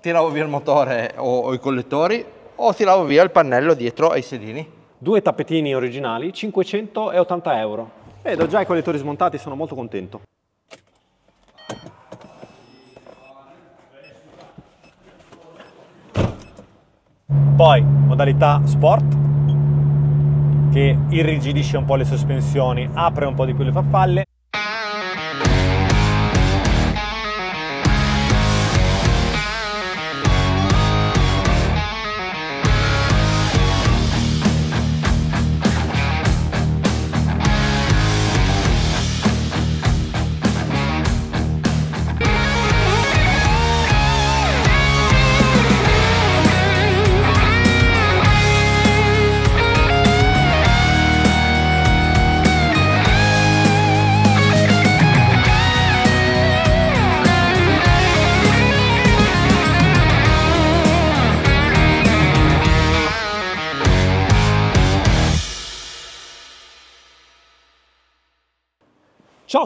Tiravo via il motore o, o i collettori o tiravo via il pannello dietro ai sedini. Due tappetini originali, 580 euro. Vedo già i collettori smontati, sono molto contento. Poi modalità sport, che irrigidisce un po' le sospensioni, apre un po' di più le farfalle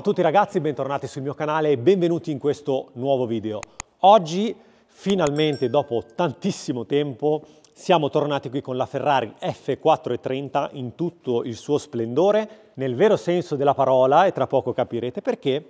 tutti ragazzi, bentornati sul mio canale e benvenuti in questo nuovo video. Oggi, finalmente dopo tantissimo tempo, siamo tornati qui con la Ferrari F430 in tutto il suo splendore, nel vero senso della parola e tra poco capirete perché,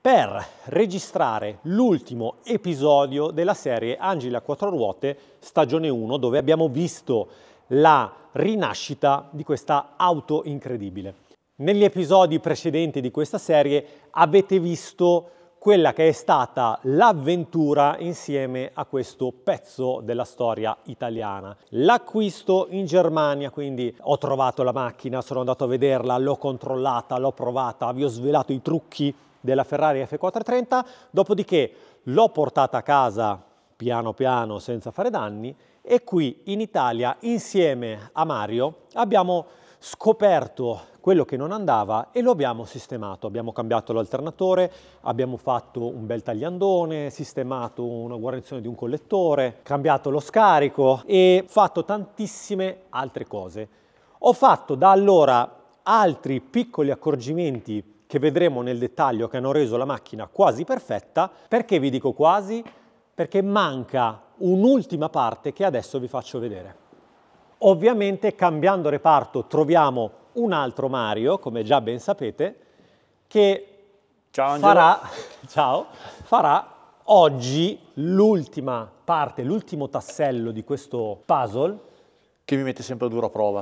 per registrare l'ultimo episodio della serie Angela Quattro ruote stagione 1 dove abbiamo visto la rinascita di questa auto incredibile. Negli episodi precedenti di questa serie avete visto quella che è stata l'avventura insieme a questo pezzo della storia italiana. L'acquisto in Germania, quindi ho trovato la macchina, sono andato a vederla, l'ho controllata, l'ho provata, vi ho svelato i trucchi della Ferrari F430, dopodiché l'ho portata a casa piano piano senza fare danni e qui in Italia insieme a Mario abbiamo scoperto quello che non andava e lo abbiamo sistemato. Abbiamo cambiato l'alternatore, abbiamo fatto un bel tagliandone, sistemato una guarnizione di un collettore, cambiato lo scarico e fatto tantissime altre cose. Ho fatto da allora altri piccoli accorgimenti che vedremo nel dettaglio che hanno reso la macchina quasi perfetta. Perché vi dico quasi? Perché manca un'ultima parte che adesso vi faccio vedere. Ovviamente cambiando reparto troviamo un altro Mario, come già ben sapete, che ciao, farà, ciao, farà oggi l'ultima parte, l'ultimo tassello di questo puzzle. Che mi mette sempre a dura prova.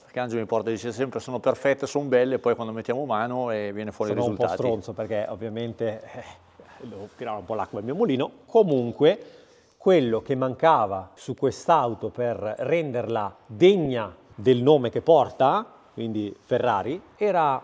Perché Angelo mi porta e dice sempre sono perfette, sono belle, poi quando mettiamo mano e eh, viene fuori sono il risultato. Sono un po' stronzo perché ovviamente eh, devo tirare un po' l'acqua al mio mulino. Comunque quello che mancava su quest'auto per renderla degna del nome che porta, quindi Ferrari, era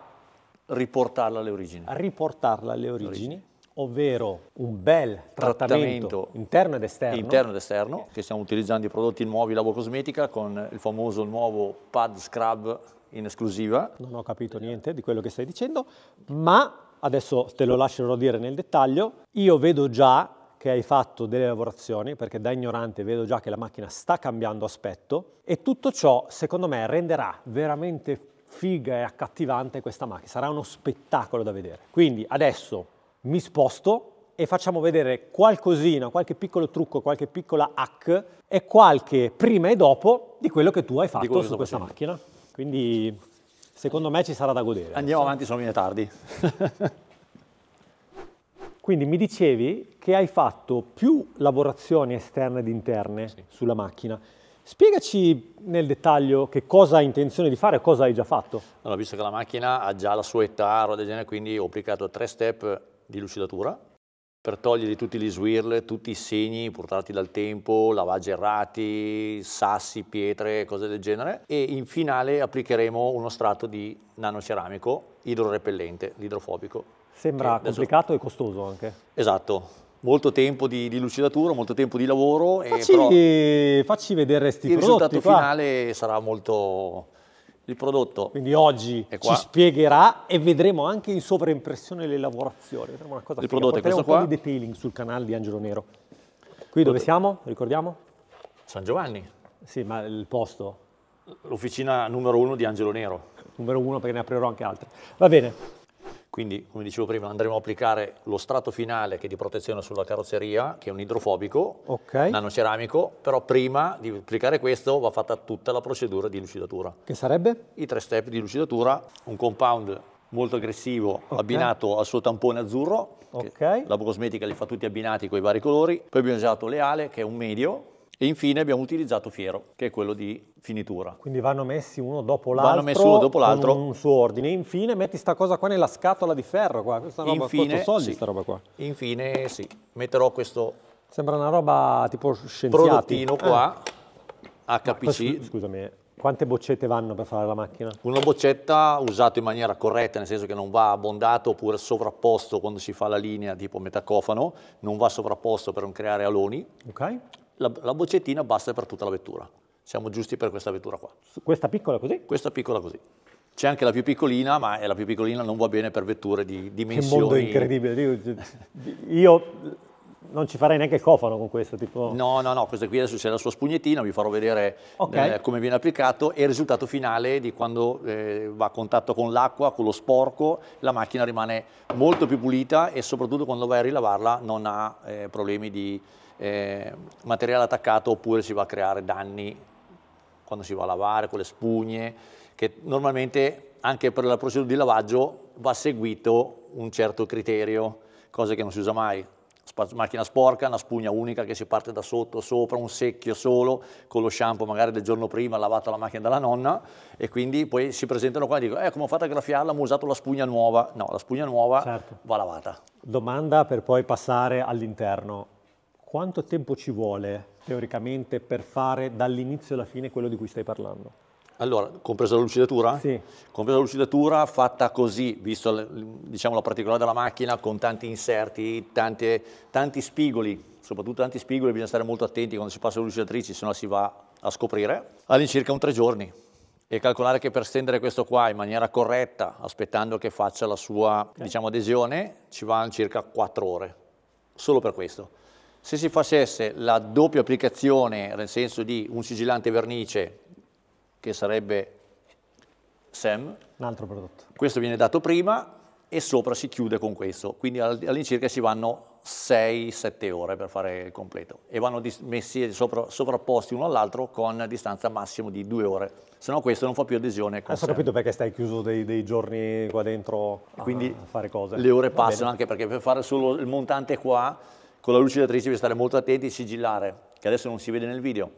riportarla alle origini. Riportarla alle origini, origini. ovvero un bel trattamento, trattamento, interno ed esterno. Interno ed esterno, che stiamo utilizzando i prodotti nuovi Lavo Cosmetica con il famoso nuovo pad scrub in esclusiva. Non ho capito niente di quello che stai dicendo, ma adesso te lo lascerò dire nel dettaglio. Io vedo già che hai fatto delle lavorazioni, perché da ignorante vedo già che la macchina sta cambiando aspetto e tutto ciò secondo me renderà veramente figa e accattivante questa macchina, sarà uno spettacolo da vedere. Quindi adesso mi sposto e facciamo vedere qualcosina, qualche piccolo trucco, qualche piccola hack e qualche prima e dopo di quello che tu hai fatto su questa facendo. macchina. Quindi secondo me ci sarà da godere. Andiamo avanti, sono in tardi. Quindi mi dicevi che hai fatto più lavorazioni esterne ed interne sì. sulla macchina. Spiegaci nel dettaglio che cosa hai intenzione di fare e cosa hai già fatto. Allora, visto che la macchina ha già la sua età, roba genere, quindi ho applicato tre step di lucidatura per togliere tutti gli swirl, tutti i segni portati dal tempo, lavaggi errati, sassi, pietre, cose del genere. E in finale applicheremo uno strato di nanoceramico idrorepellente, l'idrofobico Sembra complicato adesso... e costoso anche. Esatto. Molto tempo di, di lucidatura, molto tempo di lavoro. Facci, però... facci vedere questi prodotti Il risultato qua. finale sarà molto... Il prodotto. Quindi oggi ci spiegherà e vedremo anche in sovraimpressione le lavorazioni. Vedremo una cosa Il prodotto Porteremo è questo qua. un po' di detailing sul canale di Angelo Nero. Qui dove siamo? Ricordiamo? San Giovanni. Sì, ma il posto? L'officina numero uno di Angelo Nero. Numero uno perché ne aprirò anche altre. Va bene. Quindi, come dicevo prima, andremo a applicare lo strato finale che è di protezione sulla carrozzeria, che è un idrofobico, okay. nanoceramico, però prima di applicare questo va fatta tutta la procedura di lucidatura. Che sarebbe? I tre step di lucidatura, un compound molto aggressivo okay. abbinato al suo tampone azzurro, okay. la cosmetica li fa tutti abbinati con i vari colori, poi abbiamo usato le ale che è un medio, e infine abbiamo utilizzato Fiero, che è quello di finitura. Quindi vanno messi uno dopo l'altro. Vanno messi uno dopo l'altro. Con un suo ordine. Infine metti sta cosa qua nella scatola di ferro qua. Questa roba infine, soldi, sì. sta roba qua. Infine sì, metterò questo... Sembra una roba tipo scienziati. Prodottino eh. qua, ah. HPC. Questo, scusami, quante boccette vanno per fare la macchina? Una boccetta usata in maniera corretta, nel senso che non va abbondato oppure sovrapposto quando si fa la linea tipo metacofano, non va sovrapposto per non creare aloni. Ok la, la boccettina basta per tutta la vettura. Siamo giusti per questa vettura qua. Questa piccola così? Questa piccola così. C'è anche la più piccolina, ma la più piccolina non va bene per vetture di dimensioni. Che mondo incredibile. Io non ci farei neanche il cofano con questo tipo... No, no, no, questa qui adesso c'è la sua spugnettina, vi farò vedere okay. eh, come viene applicato e il risultato finale di quando eh, va a contatto con l'acqua, con lo sporco, la macchina rimane molto più pulita e soprattutto quando vai a rilavarla non ha eh, problemi di eh, materiale attaccato oppure si va a creare danni quando si va a lavare con le spugne, che normalmente anche per la procedura di lavaggio va seguito un certo criterio, cosa che non si usa mai macchina sporca, una spugna unica che si parte da sotto, sopra, un secchio solo, con lo shampoo magari del giorno prima lavato la macchina dalla nonna e quindi poi si presentano qua e dicono eh come ho fatto a graffiarla, ho usato la spugna nuova. No, la spugna nuova certo. va lavata. Domanda per poi passare all'interno. Quanto tempo ci vuole teoricamente per fare dall'inizio alla fine quello di cui stai parlando? Allora, compresa la lucidatura? Sì. Compresa la lucidatura fatta così, visto diciamo, la particolare della macchina, con tanti inserti, tante, tanti spigoli, soprattutto tanti spigoli, bisogna stare molto attenti quando si passa le lucidatrici, se no si va a scoprire, all'incirca un tre giorni. E calcolare che per stendere questo qua in maniera corretta, aspettando che faccia la sua okay. diciamo, adesione, ci va circa 4 ore, solo per questo. Se si facesse la doppia applicazione, nel senso di un sigillante vernice che sarebbe SEM. Un altro prodotto. Questo viene dato prima e sopra si chiude con questo, quindi all'incirca ci vanno 6-7 ore per fare il completo e vanno messi sopra, sovrapposti uno all'altro con distanza massimo di 2 ore, se no questo non fa più adesione. Adesso ho capito perché stai chiuso dei, dei giorni qua dentro Quindi a fare cose. Le ore passano anche perché per fare solo il montante qua con la luce elettrice bisogna stare molto attenti e sigillare, che adesso non si vede nel video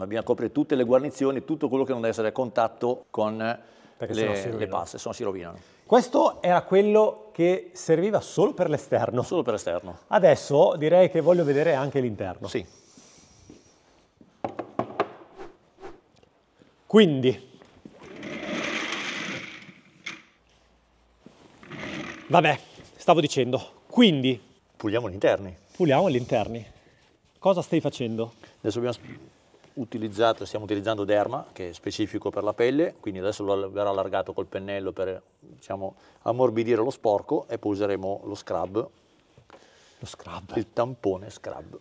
ma bisogna coprire tutte le guarnizioni, tutto quello che non deve essere a contatto con le, le paste, se no si rovinano. Questo era quello che serviva solo per l'esterno. Solo per l'esterno. Adesso direi che voglio vedere anche l'interno. Sì. Quindi... Vabbè, stavo dicendo, quindi... Puliamo gli interni. Puliamo gli interni. Cosa stai facendo? Adesso dobbiamo utilizzato, stiamo utilizzando Derma, che è specifico per la pelle, quindi adesso lo verrà allargato col pennello per diciamo, ammorbidire lo sporco e poi useremo lo scrub. Lo scrub. Il tampone scrub.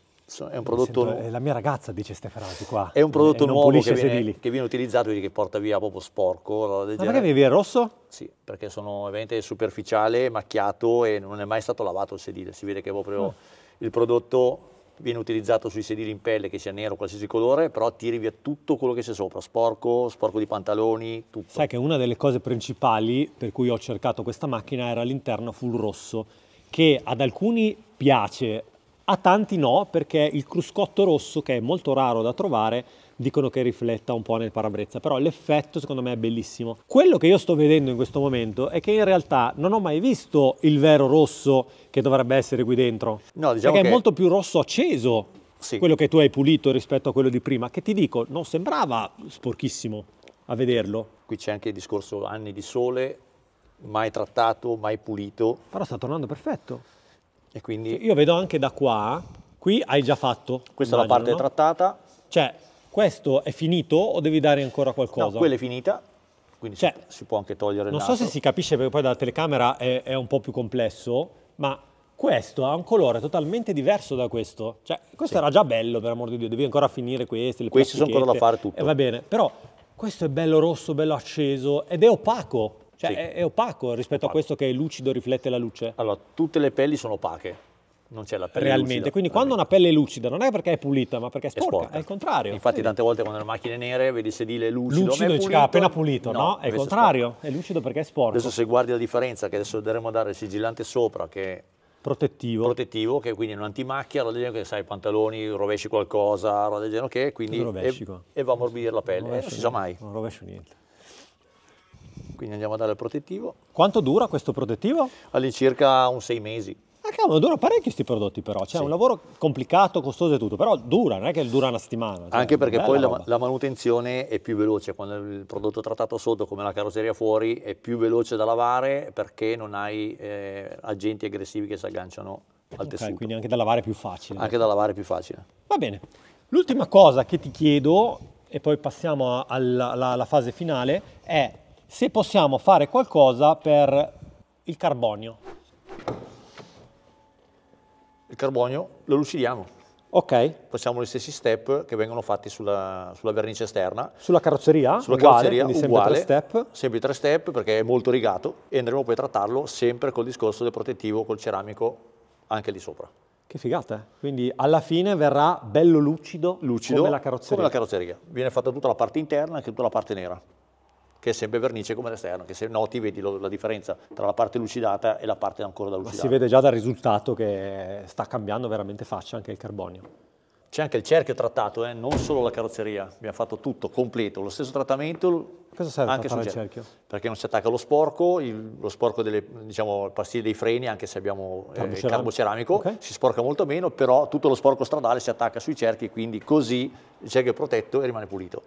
È un prodotto sento, è la mia ragazza dice Stefanati qua. È un prodotto nuovo che viene, che viene, utilizzato e che porta via proprio sporco. Ma perché viene rosso? Sì, perché sono ovviamente superficiale, macchiato e non è mai stato lavato il sedile. Si vede che proprio mm. il prodotto viene utilizzato sui sedili in pelle, che sia nero o qualsiasi colore, però tiri via tutto quello che c'è sopra, sporco, sporco di pantaloni, tutto. Sai che una delle cose principali per cui ho cercato questa macchina era l'interno full rosso, che ad alcuni piace, a tanti no perché il cruscotto rosso, che è molto raro da trovare, dicono che rifletta un po' nel parabrezza, però l'effetto secondo me è bellissimo. Quello che io sto vedendo in questo momento è che in realtà non ho mai visto il vero rosso che dovrebbe essere qui dentro. No, diciamo perché che... è molto più rosso acceso. Sì. Quello che tu hai pulito rispetto a quello di prima, che ti dico, non sembrava sporchissimo a vederlo. Qui c'è anche il discorso anni di sole, mai trattato, mai pulito. Però sta tornando perfetto. E quindi... Io vedo anche da qua, qui hai già fatto. Questa immagino, è la parte no? trattata. Cioè, questo è finito o devi dare ancora qualcosa? No, quella è finita, quindi cioè, si può anche togliere Non so se si capisce perché poi dalla telecamera è, è, un po' più complesso, ma questo ha un colore totalmente diverso da questo. Cioè, questo sì. era già bello, per amor di Dio, devi ancora finire questi, Questi sono ancora da fare tutto. E eh, va bene, però questo è bello rosso, bello acceso ed è opaco. Cioè sì. è, è, opaco rispetto opaco. a questo che è lucido, riflette la luce? Allora, tutte le pelli sono opache. Non c'è la pelle Realmente, lucida, quindi quando una pelle è lucida non è perché è pulita, ma perché è sporca, è, sporca. è il contrario. Infatti sì. tante volte quando le macchine nere vedi sedile lucido, lucido è pulito, ah, appena pulito, no? no? È il contrario, è, è lucido perché è sporco. Adesso se guardi la differenza che adesso andremo a dare il sigillante sopra che protettivo. protettivo, che quindi è un antimacchia, roba del genere, che sai, pantaloni, rovesci qualcosa, roba del genere, che quindi... E, e, va a morbidire la pelle, non, eh, non si sa mai. Non rovescio niente quindi andiamo a dare il protettivo. Quanto dura questo protettivo? All'incirca un sei mesi. Ah cavolo, dura parecchio questi prodotti però, cioè sì. è un lavoro complicato, costoso e tutto, però dura, non è che dura una settimana. Cioè Anche perché poi la, la, manutenzione è più veloce, quando il prodotto è trattato sotto come la carrozzeria fuori è più veloce da lavare perché non hai eh, agenti aggressivi che si agganciano al okay, tessuto. Quindi anche da lavare è più facile. Anche da lavare è più facile. Va bene. L'ultima cosa che ti chiedo, e poi passiamo alla, alla, alla fase finale, è se possiamo fare qualcosa per il carbonio. Il carbonio lo lucidiamo. Ok. Facciamo gli stessi step che vengono fatti sulla, sulla vernice esterna. Sulla carrozzeria? Sulla uguale, carrozzeria quindi uguale, sempre tre step? Sempre tre step perché è molto rigato e andremo poi a trattarlo sempre col discorso del protettivo, col ceramico anche lì sopra. Che figata, eh. quindi alla fine verrà bello lucido, lucido come la carrozzeria. Come la carrozzeria, viene fatta tutta la parte interna e anche tutta la parte nera che è sempre vernice come l'esterno, che se noti vedi lo, la differenza tra la parte lucidata e la parte ancora da lucidare. si vede già dal risultato che sta cambiando veramente faccia anche il carbonio. C'è anche il cerchio trattato, eh? non solo la carrozzeria, abbiamo fatto tutto completo, lo stesso trattamento Cosa serve anche sul cerchio? cerchio? Perché non si attacca lo sporco, il, lo sporco delle diciamo, pastiglie dei freni, anche se abbiamo carboceramico, eh, carboceramico okay. si sporca molto meno, però tutto lo sporco stradale si attacca sui cerchi, quindi così il cerchio è protetto e rimane pulito.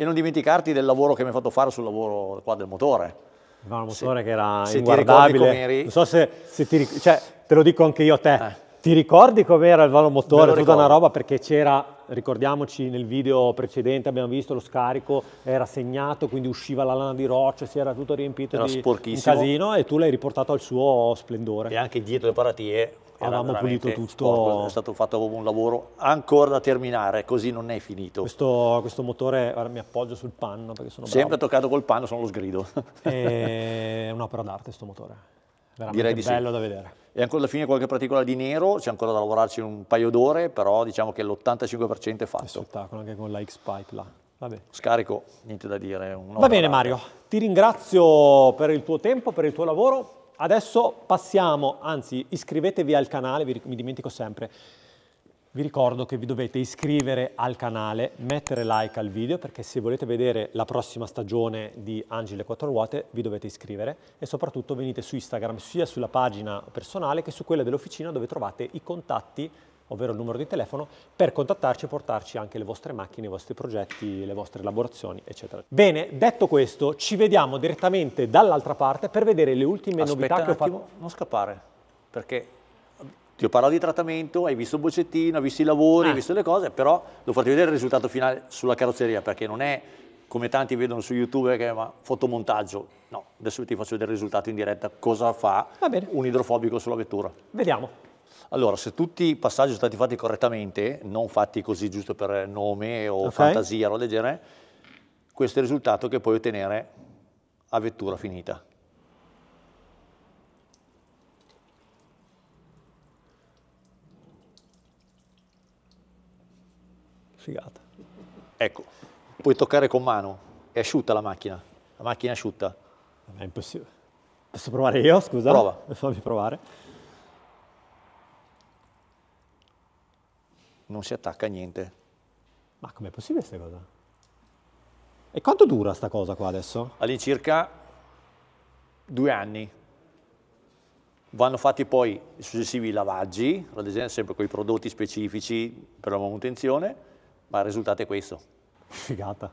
E non dimenticarti del lavoro che mi hai fatto fare sul lavoro qua del motore. Il motore se, che era inguardabile. non so se, se ti ric- cioè, te lo dico anche io a te. Eh ti ricordi com'era il motore? Tutta una roba perché c'era, ricordiamoci nel video precedente abbiamo visto lo scarico, era segnato, quindi usciva la lana di roccia, si era tutto riempito era di un casino e tu l'hai riportato al suo splendore. E anche dietro le paratie avevamo pulito tutto. Sporco. È stato fatto un lavoro ancora da terminare, così non è finito. Questo, questo motore, ora mi appoggio sul panno perché sono Sempre bravo. toccato col panno, sono lo sgrido. È un'opera d'arte questo motore. Veramente Direi di bello sì. da vedere. E ancora alla fine qualche particolare di nero, c'è ancora da lavorarci un paio d'ore, però diciamo che l'85% è fatto. È spettacolo anche con la X-Pipe là. Vabbè. Scarico, niente da dire. Va bene Mario, ti ringrazio per il tuo tempo, per il tuo lavoro. Adesso passiamo, anzi iscrivetevi al canale, mi dimentico sempre, vi ricordo che vi dovete iscrivere al canale, mettere like al video perché se volete vedere la prossima stagione di Angele 4 ruote vi dovete iscrivere e soprattutto venite su Instagram sia sulla pagina personale che su quella dell'officina dove trovate i contatti ovvero il numero di telefono, per contattarci e portarci anche le vostre macchine, i vostri progetti, le vostre elaborazioni, eccetera. Bene, detto questo, ci vediamo direttamente dall'altra parte per vedere le ultime Aspetta novità che ho fatto. Non scappare, perché ti ho parlato di trattamento, hai visto il boccettino, hai visto i lavori, ah. hai visto le cose, però devo farti vedere il risultato finale sulla carrozzeria, perché non è come tanti vedono su YouTube che è ma, fotomontaggio. No, adesso ti faccio vedere il risultato in diretta, cosa fa un idrofobico sulla vettura. Vediamo. Allora, se tutti i passaggi sono stati fatti correttamente, non fatti così giusto per nome o okay. fantasia o leggere, questo è il risultato che puoi ottenere a vettura finita. figata. Ecco, puoi toccare con mano, è asciutta la macchina, la macchina è asciutta. È impossibile. Posso provare io, scusa? Prova. Fammi provare. Non si attacca a niente. Ma com'è possibile questa cosa? E quanto dura sta cosa qua adesso? All'incirca due anni. Vanno fatti poi i successivi lavaggi, ad esempio sempre con i prodotti specifici per la manutenzione, ma il risultato è questo. Figata.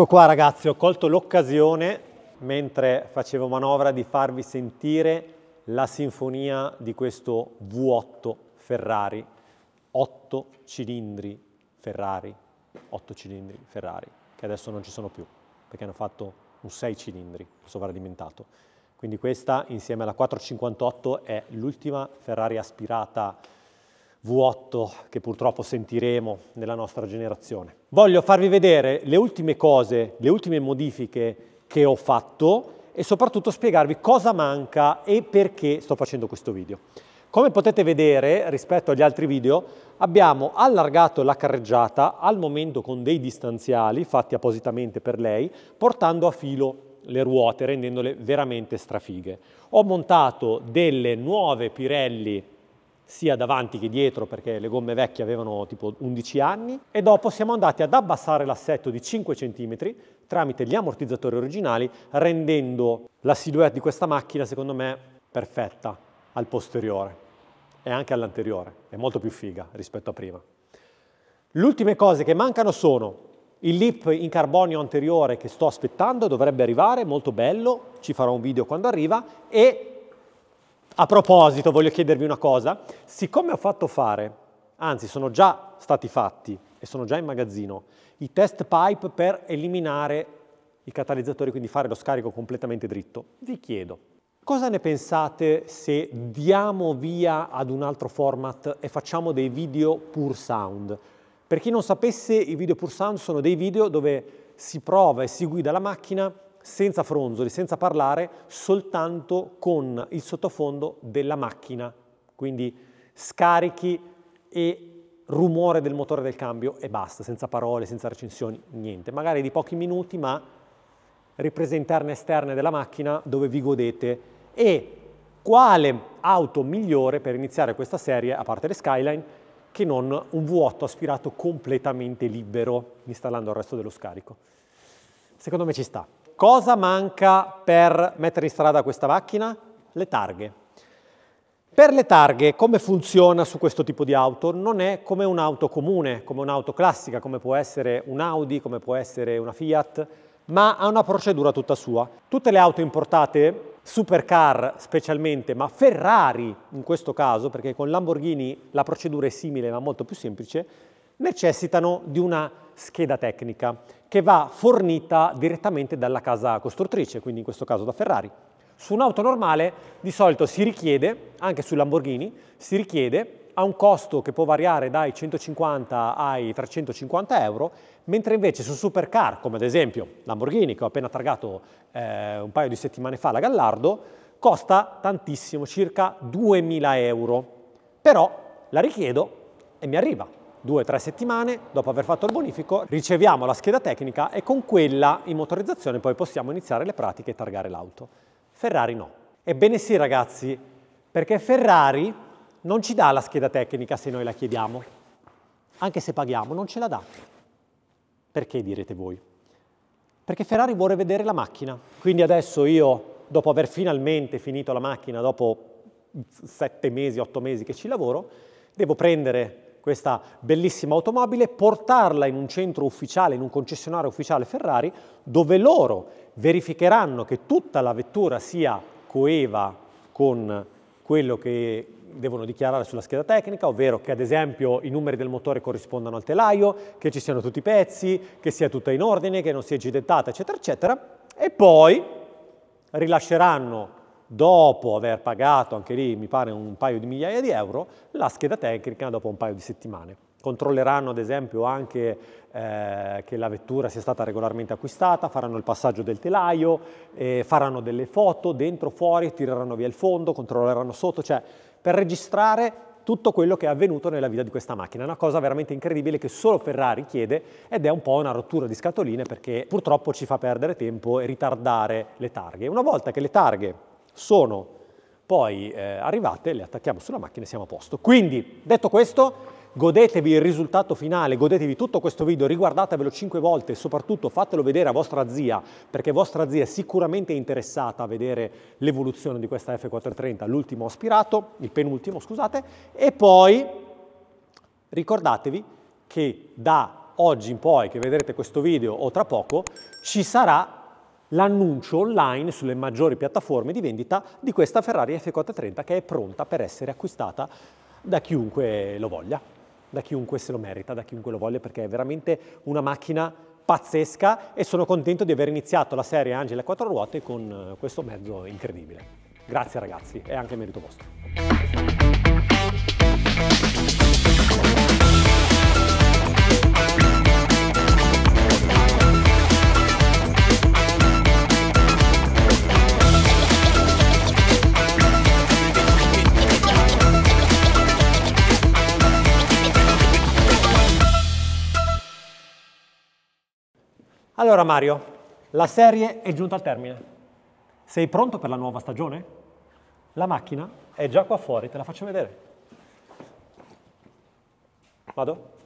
Ecco qua ragazzi, ho colto l'occasione mentre facevo manovra di farvi sentire la sinfonia di questo V8 Ferrari, 8 cilindri Ferrari, 8 cilindri Ferrari, che adesso non ci sono più perché hanno fatto un 6 cilindri sovralimentato. Quindi questa insieme alla 458 è l'ultima Ferrari aspirata vuoto che purtroppo sentiremo nella nostra generazione. Voglio farvi vedere le ultime cose, le ultime modifiche che ho fatto e soprattutto spiegarvi cosa manca e perché sto facendo questo video. Come potete vedere rispetto agli altri video abbiamo allargato la carreggiata al momento con dei distanziali fatti appositamente per lei portando a filo le ruote rendendole veramente strafighe. Ho montato delle nuove Pirelli sia davanti che dietro perché le gomme vecchie avevano tipo 11 anni e dopo siamo andati ad abbassare l'assetto di 5 cm tramite gli ammortizzatori originali rendendo la silhouette di questa macchina secondo me perfetta al posteriore e anche all'anteriore, è molto più figa rispetto a prima. Le ultime cose che mancano sono il lip in carbonio anteriore che sto aspettando, dovrebbe arrivare, molto bello, ci farò un video quando arriva, e a proposito, voglio chiedervi una cosa. Siccome ho fatto fare, anzi sono già stati fatti e sono già in magazzino, i test pipe per eliminare i catalizzatori, quindi fare lo scarico completamente dritto, vi chiedo, cosa ne pensate se diamo via ad un altro format e facciamo dei video pur sound? Per chi non sapesse, i video pur sound sono dei video dove si prova e si guida la macchina senza fronzoli, senza parlare, soltanto con il sottofondo della macchina, quindi scarichi e rumore del motore del cambio e basta, senza parole, senza recensioni, niente. Magari di pochi minuti, ma riprese interne e esterne della macchina dove vi godete e quale auto migliore per iniziare questa serie, a parte le Skyline, che non un vuoto aspirato completamente libero installando il resto dello scarico. Secondo me ci sta. Cosa manca per mettere in strada questa macchina? Le targhe. Per le targhe come funziona su questo tipo di auto? Non è come un'auto comune, come un'auto classica, come può essere un Audi, come può essere una Fiat, ma ha una procedura tutta sua. Tutte le auto importate, supercar specialmente, ma Ferrari in questo caso, perché con Lamborghini la procedura è simile ma molto più semplice, necessitano di una scheda tecnica che va fornita direttamente dalla casa costruttrice, quindi in questo caso da Ferrari. Su un'auto normale di solito si richiede, anche su Lamborghini, si richiede a un costo che può variare dai 150 ai 350 euro, mentre invece su supercar, come ad esempio Lamborghini, che ho appena targato eh, un paio di settimane fa la Gallardo, costa tantissimo, circa 2000 euro. Però la richiedo e mi arriva, due o tre settimane, dopo aver fatto il bonifico, riceviamo la scheda tecnica e con quella in motorizzazione poi possiamo iniziare le pratiche e targare l'auto. Ferrari no. Ebbene sì ragazzi, perché Ferrari non ci dà la scheda tecnica se noi la chiediamo. Anche se paghiamo, non ce la dà. Perché direte voi? Perché Ferrari vuole vedere la macchina. Quindi adesso io, dopo aver finalmente finito la macchina, dopo sette mesi, otto mesi che ci lavoro, devo prendere questa bellissima automobile, portarla in un centro ufficiale, in un concessionario ufficiale Ferrari, dove loro verificheranno che tutta la vettura sia coeva con quello che devono dichiarare sulla scheda tecnica, ovvero che ad esempio i numeri del motore corrispondano al telaio, che ci siano tutti i pezzi, che sia tutta in ordine, che non sia gidettata, eccetera, eccetera. E poi rilasceranno dopo aver pagato anche lì mi pare un paio di migliaia di euro la scheda tecnica dopo un paio di settimane. Controlleranno ad esempio anche eh, che la vettura sia stata regolarmente acquistata, faranno il passaggio del telaio, eh, faranno delle foto dentro, fuori, tireranno via il fondo, controlleranno sotto, cioè per registrare tutto quello che è avvenuto nella vita di questa macchina. È una cosa veramente incredibile che solo Ferrari chiede ed è un po' una rottura di scatoline perché purtroppo ci fa perdere tempo e ritardare le targhe. Una volta che le targhe sono poi eh, arrivate, le attacchiamo sulla macchina e siamo a posto. Quindi, detto questo, godetevi il risultato finale, godetevi tutto questo video, riguardatevelo 5 volte e soprattutto fatelo vedere a vostra zia, perché vostra zia è sicuramente interessata a vedere l'evoluzione di questa F430, l'ultimo aspirato, il penultimo, scusate, e poi ricordatevi che da oggi in poi, che vedrete questo video o tra poco, ci sarà l'annuncio online sulle maggiori piattaforme di vendita di questa Ferrari F430 che è pronta per essere acquistata da chiunque lo voglia, da chiunque se lo merita, da chiunque lo voglia, perché è veramente una macchina pazzesca e sono contento di aver iniziato la serie Angela 4 ruote con eh, questo mezzo incredibile. Grazie ragazzi, è anche merito vostro. Allora Mario, la serie è giunta al termine. Sei pronto per la nuova stagione? La macchina è già qua fuori, te la faccio vedere. Vado?